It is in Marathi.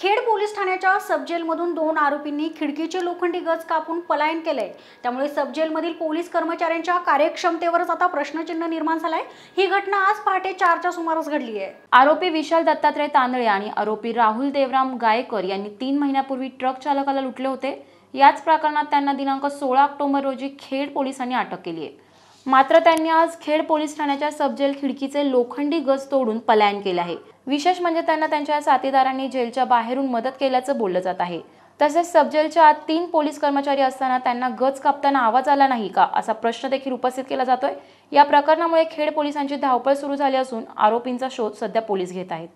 खेड पोलीस ठाण्याच्या सबजेलमधून दोन आरोपींनी खिडकीचे लोखंडी गज कापून पलायन केलंय त्यामुळे सबजेलमधील पोलीस कर्मचाऱ्यांच्या कार्यक्षमतेवरच आता प्रश्नचिन्ह निर्माण झालाय ही घटना आज पहाटे चारच्या सुमारास घडली आहे आरोपी विशाल दत्तात्रय तांदळे आणि आरोपी राहुल देवराम गायकर यांनी तीन महिन्यापूर्वी ट्रक चालकाला लुटले होते याच प्रकरणात त्यांना दिनांक सोळा ऑक्टोबर रोजी खेड पोलिसांनी अटक केली आहे मात्र त्यांनी आज खेड पोलीस ठाण्याच्या सबजेल खिडकीचे लोखंडी गज तोडून पलायन केले आहे विशेष म्हणजे त्यांना त्यांच्या साथीदारांनी जेलच्या बाहेरून मदत केल्याचं बोललं जात आहे तसेच सबजेलच्या आत तीन पोलीस कर्मचारी असताना त्यांना गज कापताना आवाज आला नाही का असा प्रश्न देखील उपस्थित केला जातोय या प्रकरणामुळे खेड पोलिसांची धावपळ सुरू झाली असून आरोपींचा शोध सध्या पोलीस घेत आहेत